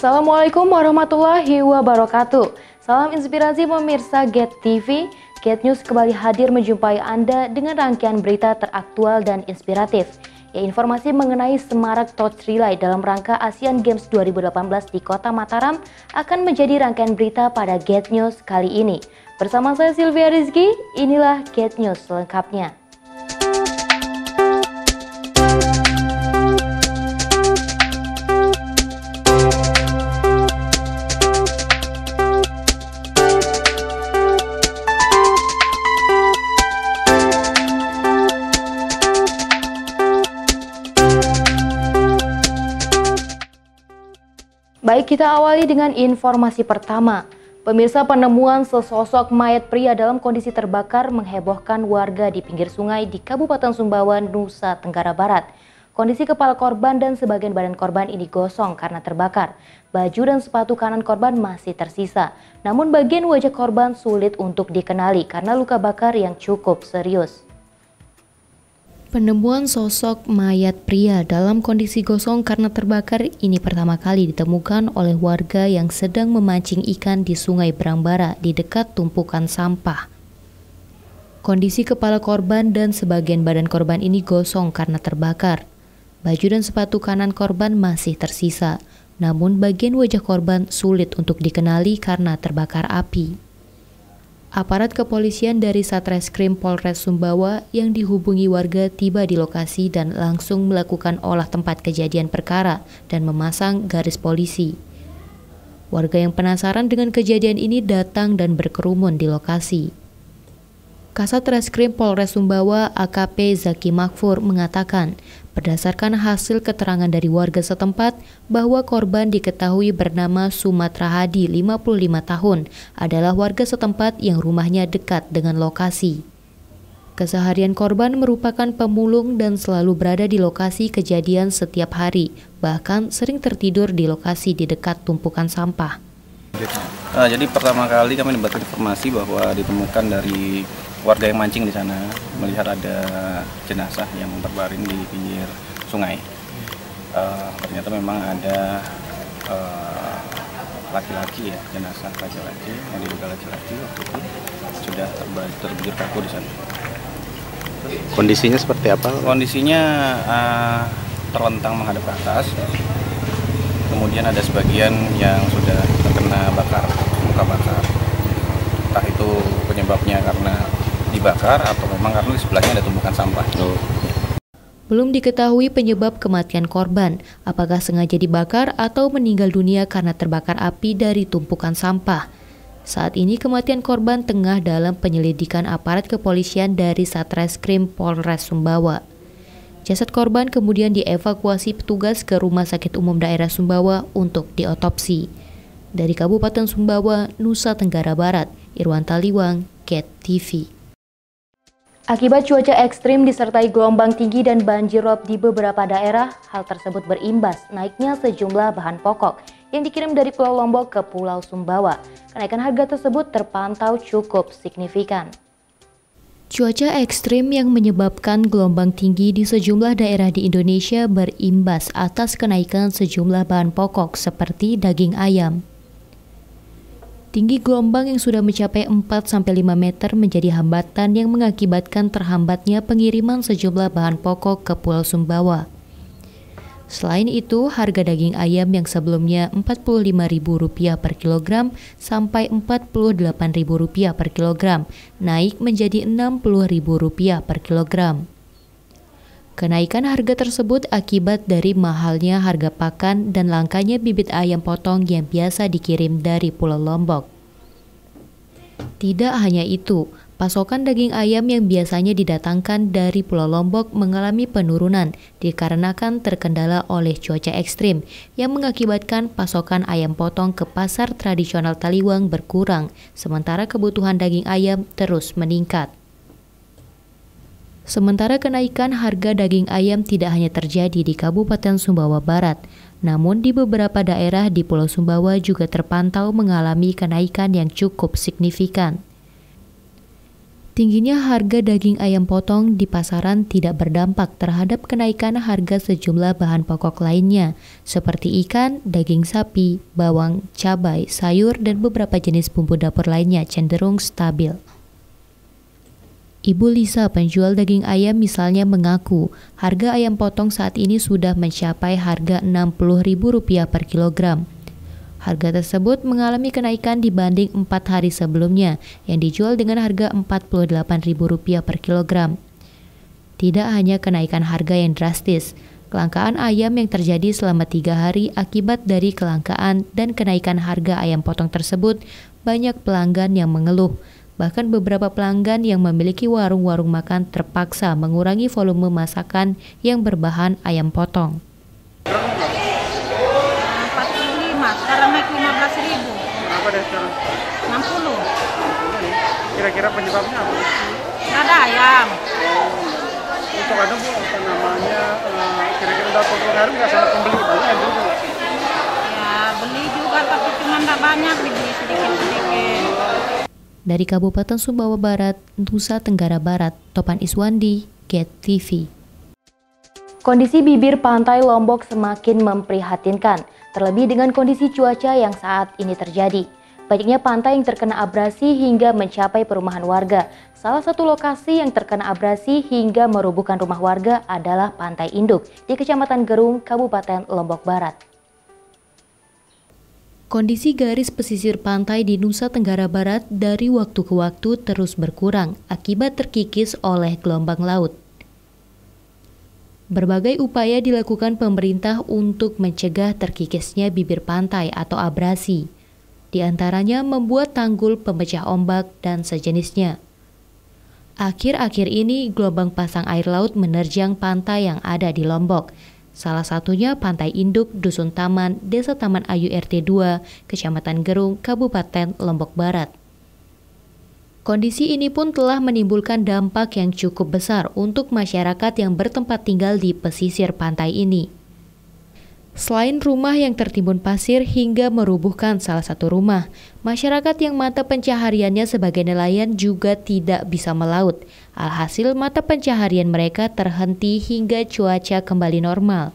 Assalamualaikum warahmatullahi wabarakatuh. Salam inspirasi pemirsa Get TV. Get News kembali hadir menjumpai Anda dengan rangkaian berita teraktual dan inspiratif. Ya, informasi mengenai Semarak Torch Relay dalam rangka Asian Games 2018 di Kota Mataram akan menjadi rangkaian berita pada Get News kali ini. Bersama saya Sylvia Rizky, inilah Get News selengkapnya. Baik kita awali dengan informasi pertama. Pemirsa penemuan sesosok mayat pria dalam kondisi terbakar menghebohkan warga di pinggir sungai di Kabupaten Sumbawa, Nusa Tenggara Barat. Kondisi kepala korban dan sebagian badan korban ini gosong karena terbakar. Baju dan sepatu kanan korban masih tersisa. Namun bagian wajah korban sulit untuk dikenali karena luka bakar yang cukup serius. Penemuan sosok mayat pria dalam kondisi gosong karena terbakar ini pertama kali ditemukan oleh warga yang sedang memancing ikan di Sungai Berangbara di dekat tumpukan sampah. Kondisi kepala korban dan sebagian badan korban ini gosong karena terbakar. Baju dan sepatu kanan korban masih tersisa, namun bagian wajah korban sulit untuk dikenali karena terbakar api. Aparat kepolisian dari Satreskrim Polres Sumbawa yang dihubungi warga tiba di lokasi dan langsung melakukan olah tempat kejadian perkara dan memasang garis polisi. Warga yang penasaran dengan kejadian ini datang dan berkerumun di lokasi. Kasat Reskrim Polres Sumbawa AKP Zaki Makfur mengatakan Berdasarkan hasil keterangan dari warga setempat bahwa korban diketahui bernama Sumatra Hadi, 55 tahun, adalah warga setempat yang rumahnya dekat dengan lokasi. Keseharian korban merupakan pemulung dan selalu berada di lokasi kejadian setiap hari, bahkan sering tertidur di lokasi di dekat tumpukan sampah. Nah, jadi pertama kali kami mendapat informasi bahwa ditemukan dari warga yang mancing di sana melihat ada jenazah yang terbaring di pinggir sungai. Uh, ternyata memang ada eh, laki-laki uh, ya jenazah laki-laki yang diduga laki-laki waktu itu sudah terbujur kaku di sana. Kondisinya seperti apa? Kondisinya uh, terlentang menghadap ke atas. Kemudian ada sebagian yang sudah terkena bakar, luka bakar. Entah itu penyebabnya karena dibakar atau memang karena di sebelahnya ada tumpukan sampah. Oh. Belum diketahui penyebab kematian korban, apakah sengaja dibakar atau meninggal dunia karena terbakar api dari tumpukan sampah. Saat ini kematian korban tengah dalam penyelidikan aparat kepolisian dari Satreskrim Polres Sumbawa. Jasad korban kemudian dievakuasi petugas ke Rumah Sakit Umum Daerah Sumbawa untuk diotopsi. Dari Kabupaten Sumbawa, Nusa Tenggara Barat, Irwan Taliwang, KET TV. Akibat cuaca ekstrim disertai gelombang tinggi dan banjir rob di beberapa daerah, hal tersebut berimbas naiknya sejumlah bahan pokok yang dikirim dari Pulau Lombok ke Pulau Sumbawa. Kenaikan harga tersebut terpantau cukup signifikan. Cuaca ekstrim yang menyebabkan gelombang tinggi di sejumlah daerah di Indonesia berimbas atas kenaikan sejumlah bahan pokok seperti daging ayam. Tinggi gelombang yang sudah mencapai 4-5 meter menjadi hambatan yang mengakibatkan terhambatnya pengiriman sejumlah bahan pokok ke Pulau Sumbawa. Selain itu, harga daging ayam yang sebelumnya Rp45.000 per kilogram sampai Rp48.000 per kilogram naik menjadi Rp60.000 per kilogram. Kenaikan harga tersebut akibat dari mahalnya harga pakan dan langkanya bibit ayam potong yang biasa dikirim dari Pulau Lombok. Tidak hanya itu, pasokan daging ayam yang biasanya didatangkan dari Pulau Lombok mengalami penurunan dikarenakan terkendala oleh cuaca ekstrim yang mengakibatkan pasokan ayam potong ke pasar tradisional Taliwang berkurang, sementara kebutuhan daging ayam terus meningkat. Sementara kenaikan harga daging ayam tidak hanya terjadi di Kabupaten Sumbawa Barat, namun di beberapa daerah di Pulau Sumbawa juga terpantau mengalami kenaikan yang cukup signifikan. Tingginya harga daging ayam potong di pasaran tidak berdampak terhadap kenaikan harga sejumlah bahan pokok lainnya, seperti ikan, daging sapi, bawang, cabai, sayur, dan beberapa jenis bumbu dapur lainnya cenderung stabil. Ibu Lisa, penjual daging ayam misalnya mengaku, harga ayam potong saat ini sudah mencapai harga Rp60.000 per kilogram. Harga tersebut mengalami kenaikan dibanding empat hari sebelumnya yang dijual dengan harga Rp48.000 per kilogram. Tidak hanya kenaikan harga yang drastis, kelangkaan ayam yang terjadi selama tiga hari akibat dari kelangkaan dan kenaikan harga ayam potong tersebut, banyak pelanggan yang mengeluh Bahkan beberapa pelanggan yang memiliki warung-warung makan terpaksa mengurangi volume masakan yang berbahan ayam potong. 45, sekarang naik 15 ribu. Berapa deh sekarang? 60. Kira-kira penyebabnya apa? ada ayam. Untuk ada bu, apa namanya, eh, kira-kira udah pengaruh nggak sama pembeli? Banyak juga. Ya, beli juga tapi cuma nggak banyak, dibeli sedikit-sedikit dari Kabupaten Sumbawa Barat, Nusa Tenggara Barat, Topan Iswandi, Get TV. Kondisi bibir pantai Lombok semakin memprihatinkan, terlebih dengan kondisi cuaca yang saat ini terjadi. Banyaknya pantai yang terkena abrasi hingga mencapai perumahan warga. Salah satu lokasi yang terkena abrasi hingga merubuhkan rumah warga adalah Pantai Induk di Kecamatan Gerung, Kabupaten Lombok Barat. Kondisi garis pesisir pantai di Nusa Tenggara Barat dari waktu ke waktu terus berkurang akibat terkikis oleh gelombang laut. Berbagai upaya dilakukan pemerintah untuk mencegah terkikisnya bibir pantai atau abrasi, di antaranya membuat tanggul pemecah ombak dan sejenisnya. Akhir-akhir ini gelombang pasang air laut menerjang pantai yang ada di Lombok, Salah satunya Pantai Induk, Dusun Taman, Desa Taman Ayu RT 2, Kecamatan Gerung, Kabupaten Lombok Barat. Kondisi ini pun telah menimbulkan dampak yang cukup besar untuk masyarakat yang bertempat tinggal di pesisir pantai ini. Selain rumah yang tertimbun pasir hingga merubuhkan salah satu rumah, masyarakat yang mata pencahariannya sebagai nelayan juga tidak bisa melaut. Alhasil mata pencaharian mereka terhenti hingga cuaca kembali normal.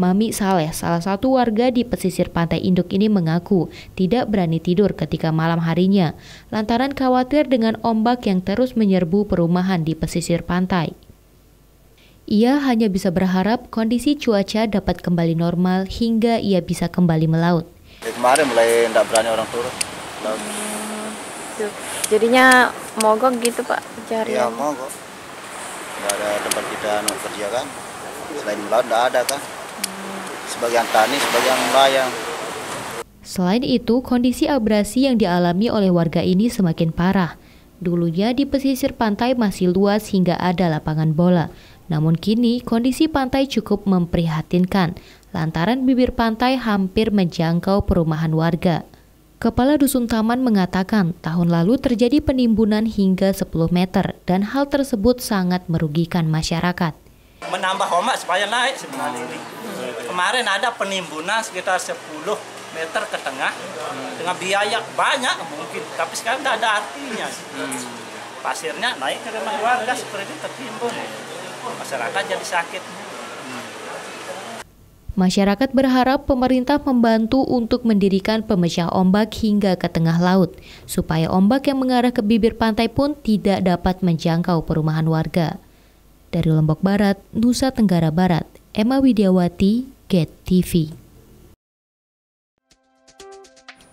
Mami Saleh, salah satu warga di pesisir pantai induk ini mengaku tidak berani tidur ketika malam harinya lantaran khawatir dengan ombak yang terus menyerbu perumahan di pesisir pantai. Ia hanya bisa berharap kondisi cuaca dapat kembali normal hingga ia bisa kembali melaut. Ya, kemarin mulai tidak berani orang turun. Hmm, Jadinya mogok gitu Pak cari. Ya mogok. Tidak ada tempat kita anu kerja kan. Selain melaut tidak ada kan. Hmm. Sebagian tani, sebagian layang. Selain itu, kondisi abrasi yang dialami oleh warga ini semakin parah. Dulunya di pesisir pantai masih luas hingga ada lapangan bola. Namun kini kondisi pantai cukup memprihatinkan lantaran bibir pantai hampir menjangkau perumahan warga. Kepala Dusun Taman mengatakan tahun lalu terjadi penimbunan hingga 10 meter dan hal tersebut sangat merugikan masyarakat. Menambah ombak supaya naik sebenarnya ini. Kemarin ada penimbunan sekitar 10 meter ke tengah dengan biaya banyak mungkin, tapi sekarang tidak ada artinya. Hmm. Pasirnya naik ke rumah warga seperti ini tertimbun masyarakat jadi sakit. Masyarakat berharap pemerintah membantu untuk mendirikan pemecah ombak hingga ke tengah laut, supaya ombak yang mengarah ke bibir pantai pun tidak dapat menjangkau perumahan warga. Dari Lombok Barat, Nusa Tenggara Barat, Emma Widiawati, Get TV.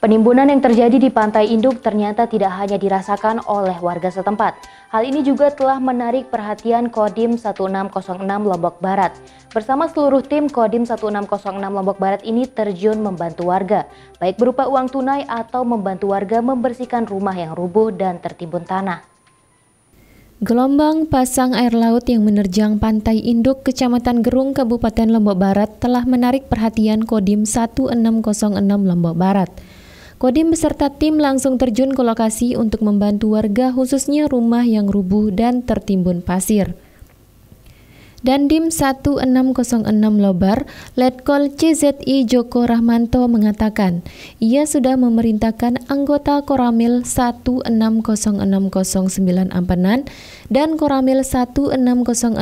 Penimbunan yang terjadi di pantai induk ternyata tidak hanya dirasakan oleh warga setempat. Hal ini juga telah menarik perhatian Kodim 1606 Lombok Barat. Bersama seluruh tim Kodim 1606 Lombok Barat ini terjun membantu warga, baik berupa uang tunai atau membantu warga membersihkan rumah yang rubuh dan tertimbun tanah. Gelombang pasang air laut yang menerjang pantai induk Kecamatan Gerung, Kabupaten Lombok Barat telah menarik perhatian Kodim 1606 Lombok Barat. Kodim beserta tim langsung terjun ke lokasi untuk membantu warga khususnya rumah yang rubuh dan tertimbun pasir. Dan Dim 1606 Lobar, Letkol CZI Joko Rahmanto mengatakan, ia sudah memerintahkan anggota Koramil 1606094 Ampenan dan Koramil 16064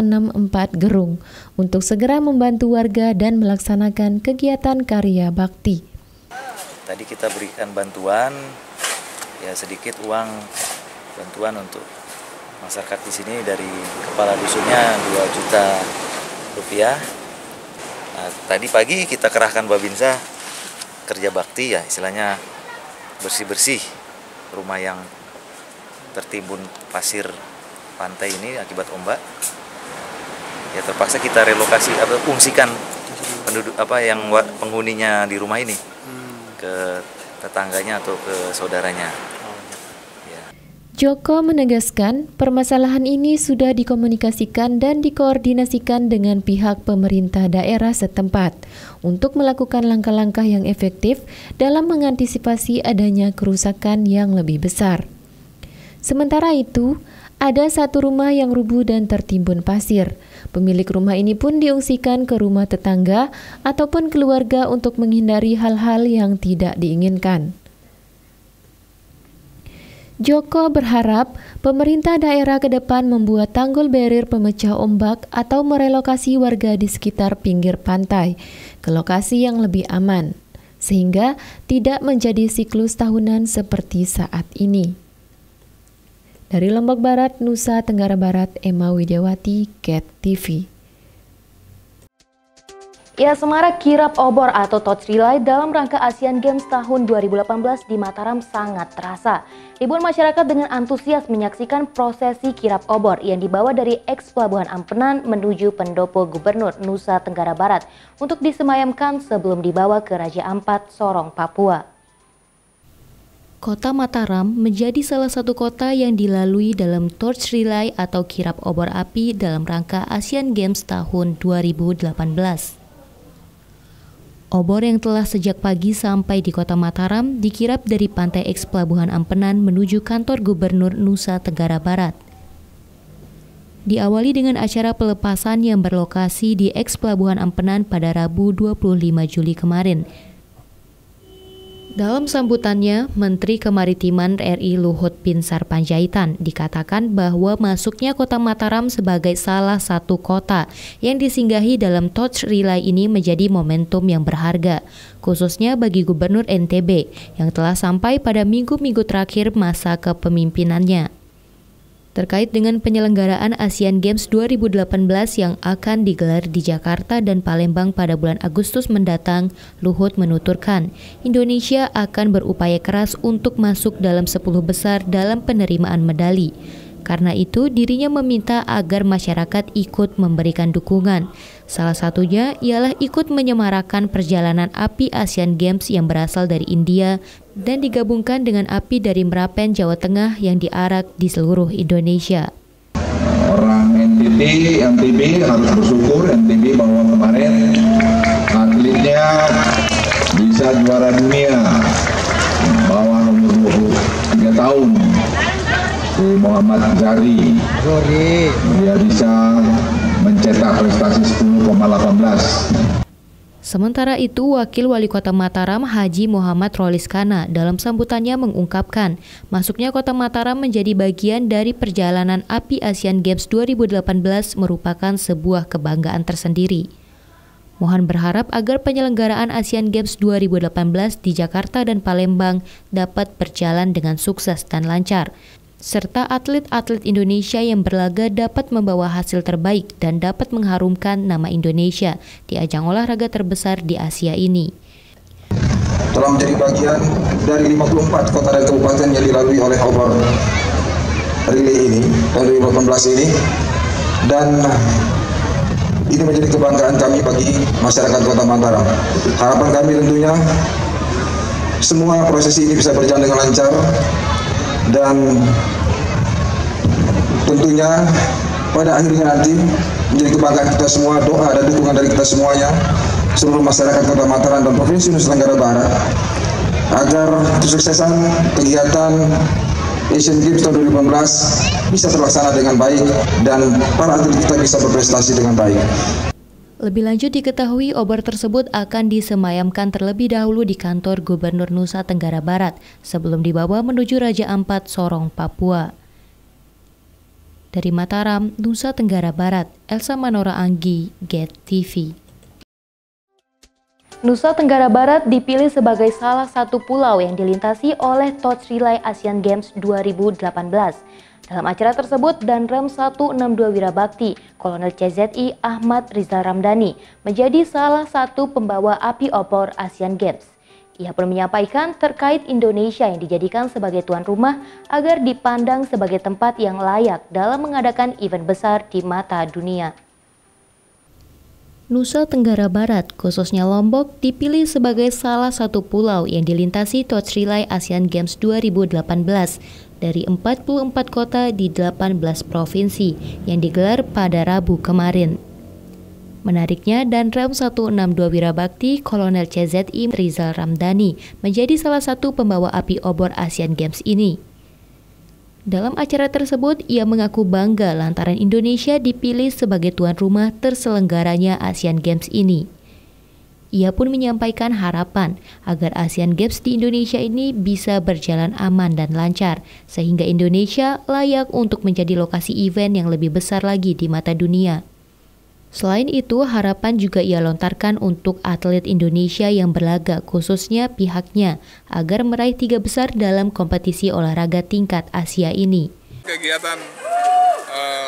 Gerung untuk segera membantu warga dan melaksanakan kegiatan karya bakti tadi kita berikan bantuan ya sedikit uang bantuan untuk masyarakat di sini dari kepala dusunnya 2 juta rupiah. Nah, tadi pagi kita kerahkan Babinsa kerja bakti ya istilahnya bersih-bersih rumah yang tertimbun pasir pantai ini akibat ombak. Ya terpaksa kita relokasi atau fungsikan penduduk apa yang penghuninya di rumah ini ke tetangganya atau ke saudaranya. Ya. Joko menegaskan, permasalahan ini sudah dikomunikasikan dan dikoordinasikan dengan pihak pemerintah daerah setempat untuk melakukan langkah-langkah yang efektif dalam mengantisipasi adanya kerusakan yang lebih besar. Sementara itu, ada satu rumah yang rubuh dan tertimbun pasir. Pemilik rumah ini pun diungsikan ke rumah tetangga ataupun keluarga untuk menghindari hal-hal yang tidak diinginkan. Joko berharap pemerintah daerah ke depan membuat tanggul barrier pemecah ombak atau merelokasi warga di sekitar pinggir pantai ke lokasi yang lebih aman, sehingga tidak menjadi siklus tahunan seperti saat ini. Dari Lombok Barat, Nusa Tenggara Barat, Emma Widjawati, Cat TV. Ya, semarak kirap obor atau torch Relay dalam rangka Asian Games tahun 2018 di Mataram sangat terasa. Ribuan masyarakat dengan antusias menyaksikan prosesi kirap obor yang dibawa dari eks Pelabuhan Ampenan menuju pendopo Gubernur Nusa Tenggara Barat untuk disemayamkan sebelum dibawa ke Raja Ampat, Sorong, Papua. Kota Mataram menjadi salah satu kota yang dilalui dalam torch relay atau kirap obor api dalam rangka Asian Games tahun 2018. Obor yang telah sejak pagi sampai di kota Mataram dikirap dari Pantai Eks Pelabuhan Ampenan menuju kantor Gubernur Nusa Tenggara Barat. Diawali dengan acara pelepasan yang berlokasi di Eks Pelabuhan Ampenan pada Rabu 25 Juli kemarin – dalam sambutannya, Menteri Kemaritiman RI Luhut Binsar Panjaitan dikatakan bahwa masuknya kota Mataram sebagai salah satu kota yang disinggahi dalam Touch Relay ini menjadi momentum yang berharga, khususnya bagi Gubernur NTB yang telah sampai pada minggu-minggu terakhir masa kepemimpinannya terkait dengan penyelenggaraan ASEAN Games 2018 yang akan digelar di Jakarta dan Palembang pada bulan Agustus mendatang, Luhut menuturkan, Indonesia akan berupaya keras untuk masuk dalam 10 besar dalam penerimaan medali. Karena itu, dirinya meminta agar masyarakat ikut memberikan dukungan. Salah satunya ialah ikut menyemarakan perjalanan api Asian Games yang berasal dari India dan digabungkan dengan api dari Merapen, Jawa Tengah yang diarak di seluruh Indonesia. Orang NTT, NTB harus bersyukur NTB bahwa kemarin atletnya bisa juara dunia bawah umur 23 tahun si Muhammad Zari dia bisa mencetak prestasi 10,18 Sementara itu, Wakil Wali Kota Mataram Haji Muhammad Roliskana dalam sambutannya mengungkapkan, masuknya Kota Mataram menjadi bagian dari perjalanan api Asian Games 2018 merupakan sebuah kebanggaan tersendiri. Mohan berharap agar penyelenggaraan Asian Games 2018 di Jakarta dan Palembang dapat berjalan dengan sukses dan lancar, serta atlet-atlet Indonesia yang berlaga dapat membawa hasil terbaik dan dapat mengharumkan nama Indonesia di ajang olahraga terbesar di Asia ini. Telah menjadi bagian dari 54 kota dan kabupaten yang dilalui oleh obor relay ini tahun eh, 2018 ini dan ini menjadi kebanggaan kami bagi masyarakat Kota Mataram. Harapan kami tentunya semua proses ini bisa berjalan dengan lancar dan tentunya pada akhirnya nanti menjadi kebanggaan kita semua, doa dan dukungan dari kita semuanya, seluruh masyarakat Kota Mataram dan Provinsi Nusa Tenggara Barat, agar kesuksesan kegiatan Asian Games tahun 2018 bisa terlaksana dengan baik dan para atlet kita bisa berprestasi dengan baik. Lebih lanjut diketahui obor tersebut akan disemayamkan terlebih dahulu di kantor Gubernur Nusa Tenggara Barat sebelum dibawa menuju Raja Ampat, Sorong, Papua. Dari Mataram, Nusa Tenggara Barat, Elsa Manora Anggi, Get TV. Nusa Tenggara Barat dipilih sebagai salah satu pulau yang dilintasi oleh Touch Relay Asian Games 2018. Dalam acara tersebut, Danrem 162 Wirabakti, Kolonel CZI Ahmad Rizal Ramdhani, menjadi salah satu pembawa api opor Asian Games. Ia pun menyampaikan terkait Indonesia yang dijadikan sebagai tuan rumah agar dipandang sebagai tempat yang layak dalam mengadakan event besar di mata dunia. Nusa Tenggara Barat, khususnya Lombok, dipilih sebagai salah satu pulau yang dilintasi Torch Relay Asian Games 2018 dari 44 kota di 18 provinsi yang digelar pada Rabu kemarin. Menariknya, Danrem 162 Wirabakti Kolonel CZI Rizal Ramdhani menjadi salah satu pembawa api obor Asian Games ini. Dalam acara tersebut, ia mengaku bangga lantaran Indonesia dipilih sebagai tuan rumah terselenggaranya Asian Games ini. Ia pun menyampaikan harapan agar ASEAN Games di Indonesia ini bisa berjalan aman dan lancar, sehingga Indonesia layak untuk menjadi lokasi event yang lebih besar lagi di mata dunia. Selain itu, harapan juga ia lontarkan untuk atlet Indonesia yang berlaga, khususnya pihaknya, agar meraih tiga besar dalam kompetisi olahraga tingkat Asia ini. Kegiatan uh,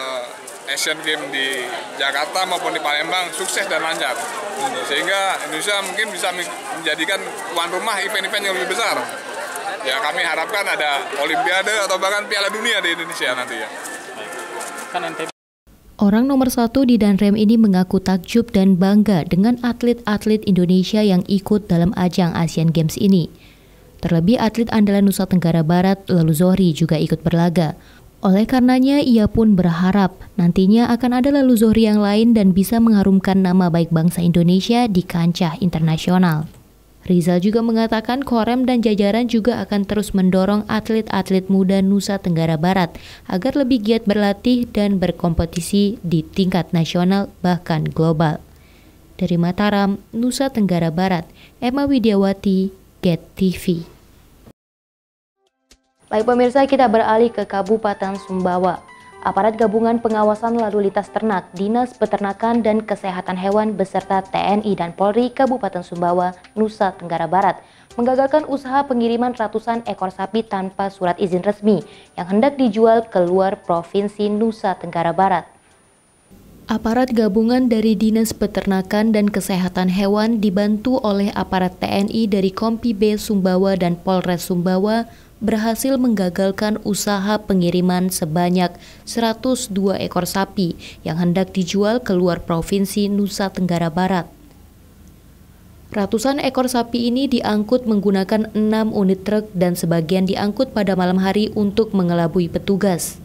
Asian Games di Jakarta maupun di Palembang sukses dan lancar. Sehingga Indonesia mungkin bisa menjadikan tuan rumah event-event yang lebih besar. Ya kami harapkan ada Olimpiade atau bahkan Piala Dunia di Indonesia nanti ya. Kan Orang nomor satu di Danrem ini mengaku takjub dan bangga dengan atlet-atlet Indonesia yang ikut dalam ajang Asian Games ini. Terlebih atlet andalan Nusa Tenggara Barat, lalu Zohri juga ikut berlaga. Oleh karenanya, ia pun berharap nantinya akan ada leluhur yang lain dan bisa mengharumkan nama baik bangsa Indonesia di kancah internasional. Rizal juga mengatakan Korem dan jajaran juga akan terus mendorong atlet-atlet muda Nusa Tenggara Barat agar lebih giat berlatih dan berkompetisi di tingkat nasional bahkan global. Dari Mataram, Nusa Tenggara Barat, Emma Widiawati, Get TV. Baik pemirsa, kita beralih ke Kabupaten Sumbawa. Aparat Gabungan Pengawasan Lalu Lintas Ternak, Dinas Peternakan dan Kesehatan Hewan beserta TNI dan Polri Kabupaten Sumbawa, Nusa Tenggara Barat menggagalkan usaha pengiriman ratusan ekor sapi tanpa surat izin resmi yang hendak dijual keluar Provinsi Nusa Tenggara Barat. Aparat gabungan dari Dinas Peternakan dan Kesehatan Hewan dibantu oleh aparat TNI dari Kompi B Sumbawa dan Polres Sumbawa berhasil menggagalkan usaha pengiriman sebanyak 102 ekor sapi yang hendak dijual ke luar provinsi Nusa Tenggara Barat. Ratusan ekor sapi ini diangkut menggunakan enam unit truk dan sebagian diangkut pada malam hari untuk mengelabui petugas.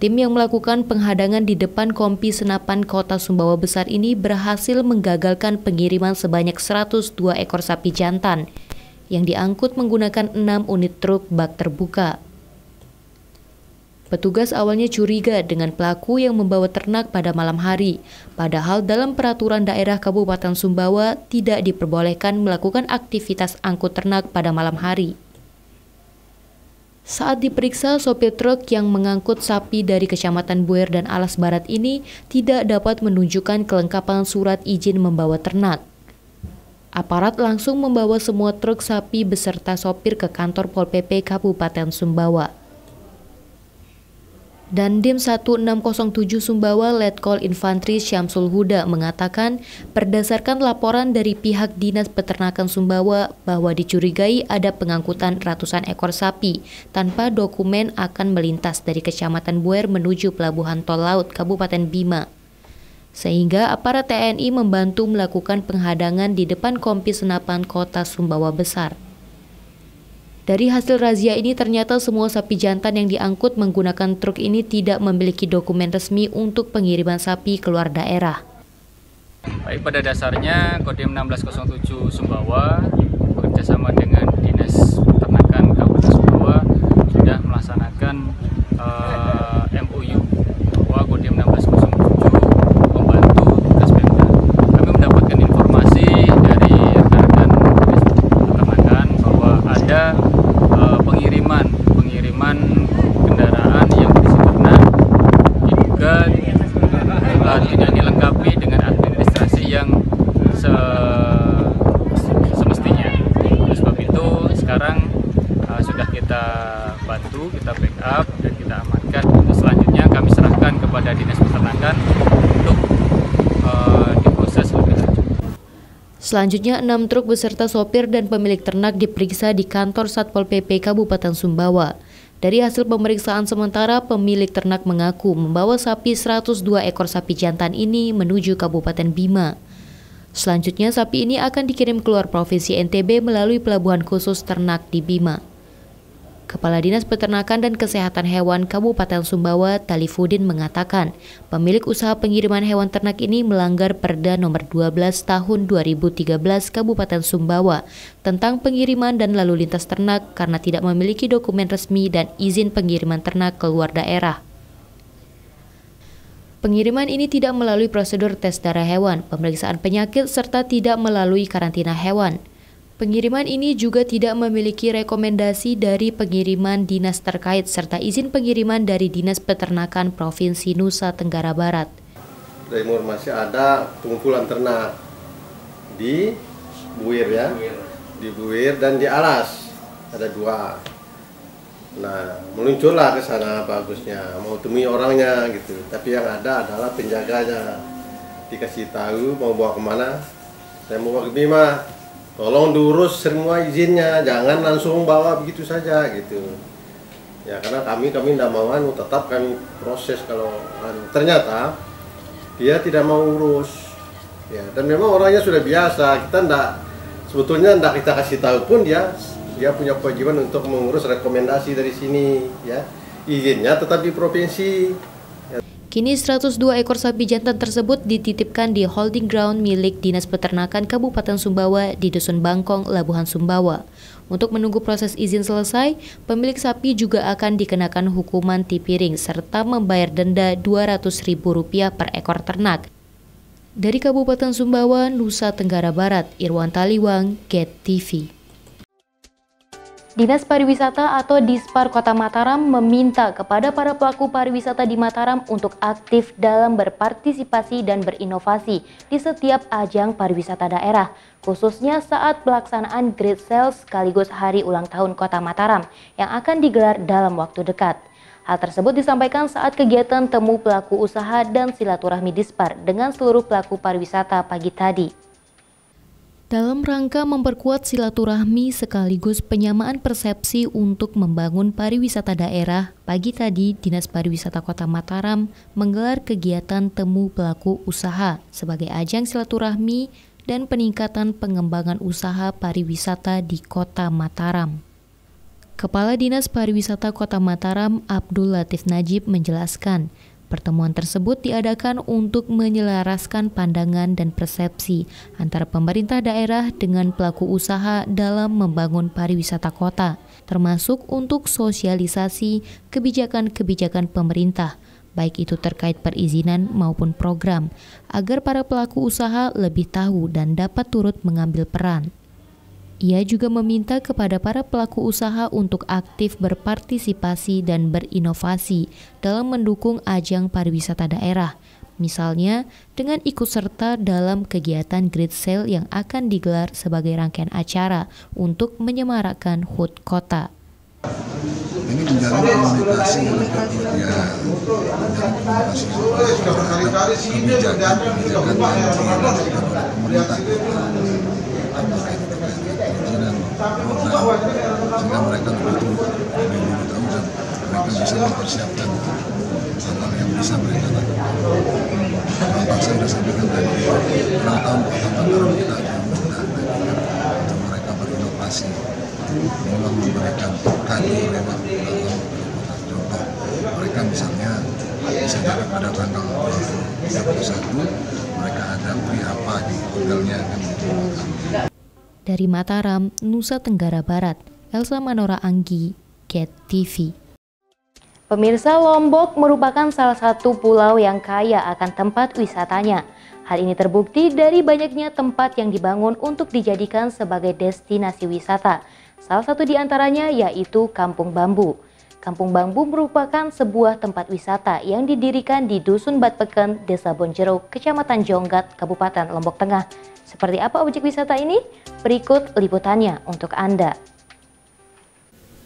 Tim yang melakukan penghadangan di depan Kompi Senapan Kota Sumbawa Besar ini berhasil menggagalkan pengiriman sebanyak 102 ekor sapi jantan yang diangkut menggunakan enam unit truk bak terbuka. Petugas awalnya curiga dengan pelaku yang membawa ternak pada malam hari, padahal dalam peraturan daerah Kabupaten Sumbawa tidak diperbolehkan melakukan aktivitas angkut ternak pada malam hari. Saat diperiksa, sopir truk yang mengangkut sapi dari Kecamatan Buer dan Alas Barat ini tidak dapat menunjukkan kelengkapan surat izin membawa ternak. Aparat langsung membawa semua truk sapi beserta sopir ke kantor Pol PP Kabupaten Sumbawa. Dan Dim 1607 Sumbawa Letkol Infantri Syamsul Huda mengatakan, berdasarkan laporan dari pihak Dinas Peternakan Sumbawa bahwa dicurigai ada pengangkutan ratusan ekor sapi tanpa dokumen akan melintas dari Kecamatan Buer menuju Pelabuhan Tol Laut Kabupaten Bima sehingga aparat TNI membantu melakukan penghadangan di depan Kompi Senapan Kota Sumbawa Besar. Dari hasil razia ini ternyata semua sapi jantan yang diangkut menggunakan truk ini tidak memiliki dokumen resmi untuk pengiriman sapi keluar daerah. Baik, pada dasarnya Kodim 1607 Sumbawa bekerjasama dengan Dinas Peternakan Kabupaten Sumbawa sudah melaksanakan uh, ada uh, pengiriman pengiriman Selanjutnya, enam truk beserta sopir dan pemilik ternak diperiksa di kantor Satpol PP Kabupaten Sumbawa. Dari hasil pemeriksaan sementara, pemilik ternak mengaku membawa sapi 102 ekor sapi jantan ini menuju Kabupaten Bima. Selanjutnya, sapi ini akan dikirim keluar Provinsi NTB melalui pelabuhan khusus ternak di Bima. Kepala Dinas Peternakan dan Kesehatan Hewan Kabupaten Sumbawa, Talifudin mengatakan, pemilik usaha pengiriman hewan ternak ini melanggar Perda Nomor 12 Tahun 2013 Kabupaten Sumbawa tentang pengiriman dan lalu lintas ternak karena tidak memiliki dokumen resmi dan izin pengiriman ternak ke luar daerah. Pengiriman ini tidak melalui prosedur tes darah hewan, pemeriksaan penyakit, serta tidak melalui karantina hewan. Pengiriman ini juga tidak memiliki rekomendasi dari pengiriman dinas terkait serta izin pengiriman dari Dinas Peternakan Provinsi Nusa Tenggara Barat. Dari informasi ada pengumpulan ternak di buir ya, di buir dan di alas ada dua. Nah, meluncurlah ke sana bagusnya, mau temui orangnya gitu. Tapi yang ada adalah penjaganya dikasih tahu mau bawa kemana, saya mau bawa ke Bima, tolong diurus semua izinnya jangan langsung bawa begitu saja gitu ya karena kami kami tidak mau anu tetap kami proses kalau anu. ternyata dia tidak mau urus ya dan memang orangnya sudah biasa kita tidak sebetulnya tidak kita kasih tahu pun dia dia punya kewajiban untuk mengurus rekomendasi dari sini ya izinnya tetap di provinsi Kini 102 ekor sapi jantan tersebut dititipkan di holding ground milik Dinas Peternakan Kabupaten Sumbawa di Dusun Bangkong, Labuhan Sumbawa. Untuk menunggu proses izin selesai, pemilik sapi juga akan dikenakan hukuman tipiring serta membayar denda Rp200.000 per ekor ternak. Dari Kabupaten Sumbawa, Nusa Tenggara Barat, Irwan Taliwang, Get TV. Dinas Pariwisata atau Dispar Kota Mataram meminta kepada para pelaku pariwisata di Mataram untuk aktif dalam berpartisipasi dan berinovasi di setiap ajang pariwisata daerah, khususnya saat pelaksanaan Great Sales, sekaligus Hari Ulang Tahun Kota Mataram yang akan digelar dalam waktu dekat. Hal tersebut disampaikan saat kegiatan temu pelaku usaha dan silaturahmi Dispar dengan seluruh pelaku pariwisata pagi tadi dalam rangka memperkuat silaturahmi sekaligus penyamaan persepsi untuk membangun pariwisata daerah, pagi tadi Dinas Pariwisata Kota Mataram menggelar kegiatan temu pelaku usaha sebagai ajang silaturahmi dan peningkatan pengembangan usaha pariwisata di Kota Mataram. Kepala Dinas Pariwisata Kota Mataram Abdul Latif Najib menjelaskan, Pertemuan tersebut diadakan untuk menyelaraskan pandangan dan persepsi antara pemerintah daerah dengan pelaku usaha dalam membangun pariwisata kota, termasuk untuk sosialisasi kebijakan-kebijakan pemerintah, baik itu terkait perizinan maupun program, agar para pelaku usaha lebih tahu dan dapat turut mengambil peran. Ia juga meminta kepada para pelaku usaha untuk aktif berpartisipasi dan berinovasi dalam mendukung ajang pariwisata daerah, misalnya dengan ikut serta dalam kegiatan grid sale yang akan digelar sebagai rangkaian acara untuk menyemarakkan HUT kota. Ini menjalin komunikasi ya, kebijakan-kebijakan pemerintah sehingga mereka begitu lebih bertanggung mereka bisa mempersiapkan hal-hal yang bisa mereka lakukan. Apa Pak saya sudah sampaikan tadi, penonton tahun kita akan untuk mereka berinovasi, mulai memberikan kaki lewat contoh. Mereka misalnya misalnya pada tanggal 31 mereka ada beri apa di hotelnya akan itu dari Mataram, Nusa Tenggara Barat, Elsa Manora Anggi, Get TV. Pemirsa Lombok merupakan salah satu pulau yang kaya akan tempat wisatanya. Hal ini terbukti dari banyaknya tempat yang dibangun untuk dijadikan sebagai destinasi wisata. Salah satu di antaranya yaitu Kampung Bambu. Kampung Bambu merupakan sebuah tempat wisata yang didirikan di Dusun Batpeken, Desa Bonjeruk, Kecamatan Jonggat, Kabupaten Lombok Tengah. Seperti apa objek wisata ini? Berikut liputannya untuk Anda.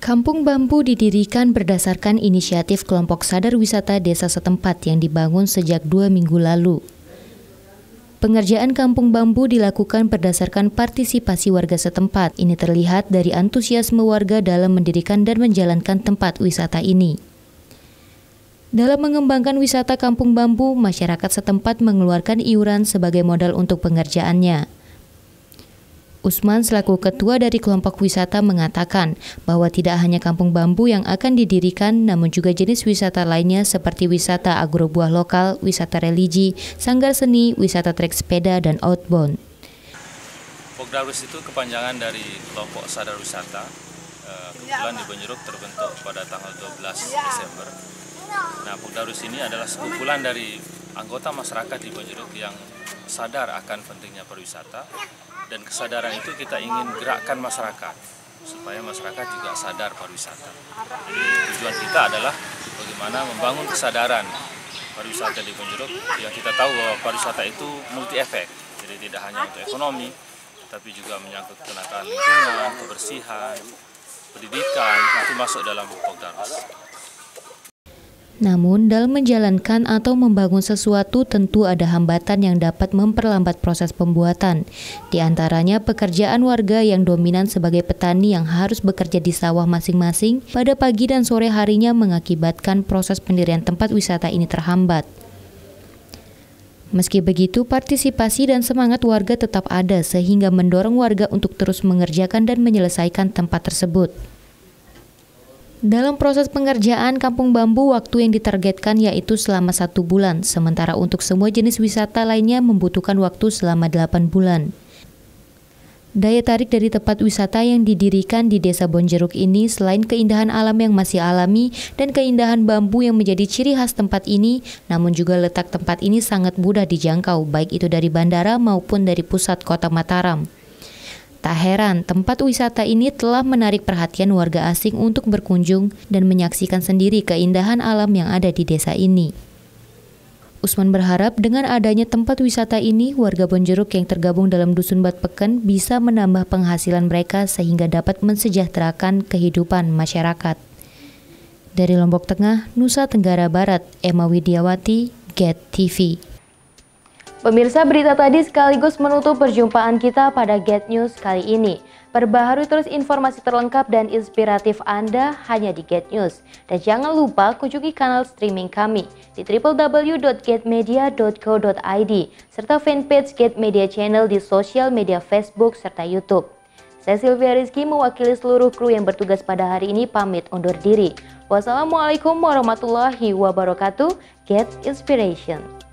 Kampung Bambu didirikan berdasarkan inisiatif kelompok sadar wisata desa setempat yang dibangun sejak dua minggu lalu. Pengerjaan kampung bambu dilakukan berdasarkan partisipasi warga setempat. Ini terlihat dari antusiasme warga dalam mendirikan dan menjalankan tempat wisata ini. Dalam mengembangkan wisata kampung bambu, masyarakat setempat mengeluarkan iuran sebagai modal untuk pengerjaannya. Usman selaku ketua dari kelompok wisata mengatakan bahwa tidak hanya kampung bambu yang akan didirikan, namun juga jenis wisata lainnya seperti wisata agrobuah lokal, wisata religi, sanggar seni, wisata trek sepeda, dan outbound. Pogdarwis itu kepanjangan dari kelompok sadar wisata. Eh, kebetulan di terbentuk pada tanggal 12 Desember Nah, Pudarus ini adalah sekumpulan dari anggota masyarakat di Bonjeruk yang sadar akan pentingnya pariwisata dan kesadaran itu kita ingin gerakkan masyarakat supaya masyarakat juga sadar pariwisata. tujuan kita adalah bagaimana membangun kesadaran pariwisata di Bonjeruk yang kita tahu bahwa pariwisata itu multi efek. Jadi tidak hanya untuk ekonomi, tapi juga menyangkut penataan lingkungan, kebersihan, pendidikan, itu masuk dalam Pogdarus. Namun, dalam menjalankan atau membangun sesuatu tentu ada hambatan yang dapat memperlambat proses pembuatan. Di antaranya pekerjaan warga yang dominan sebagai petani yang harus bekerja di sawah masing-masing pada pagi dan sore harinya mengakibatkan proses pendirian tempat wisata ini terhambat. Meski begitu, partisipasi dan semangat warga tetap ada sehingga mendorong warga untuk terus mengerjakan dan menyelesaikan tempat tersebut. Dalam proses pengerjaan kampung bambu, waktu yang ditargetkan yaitu selama satu bulan, sementara untuk semua jenis wisata lainnya membutuhkan waktu selama delapan bulan. Daya tarik dari tempat wisata yang didirikan di Desa Bonjeruk ini selain keindahan alam yang masih alami dan keindahan bambu yang menjadi ciri khas tempat ini, namun juga letak tempat ini sangat mudah dijangkau, baik itu dari bandara maupun dari pusat kota Mataram. Tak heran, tempat wisata ini telah menarik perhatian warga asing untuk berkunjung dan menyaksikan sendiri keindahan alam yang ada di desa ini. Usman berharap dengan adanya tempat wisata ini, warga Bonjeruk yang tergabung dalam Dusun Bat bisa menambah penghasilan mereka sehingga dapat mensejahterakan kehidupan masyarakat. Dari Lombok Tengah, Nusa Tenggara Barat, Emma Widiawati, Get TV. Pemirsa berita tadi sekaligus menutup perjumpaan kita pada Get News kali ini. Perbaharui terus informasi terlengkap dan inspiratif Anda hanya di Get News. Dan jangan lupa kunjungi kanal streaming kami di www.getmedia.co.id serta fanpage Get Media Channel di sosial media Facebook serta Youtube. Saya Sylvia Rizky mewakili seluruh kru yang bertugas pada hari ini pamit undur diri. Wassalamualaikum warahmatullahi wabarakatuh. Get Inspiration.